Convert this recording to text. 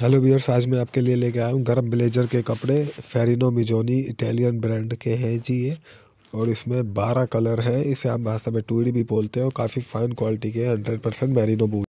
hello bears आज मैं आपके लिए लेके आया हूँ गर्म ब्लेजर के कपड़े फेरिनो मिजोनी इटालियन ब्रांड के हैं जी ये और इसमें बारह कलर हैं इसे आप भाषा में टूड़ी e भी बोलते हैं और काफ़ी फाइन क्वालिटी के हंड्रेड परसेंट मेरिनो बूट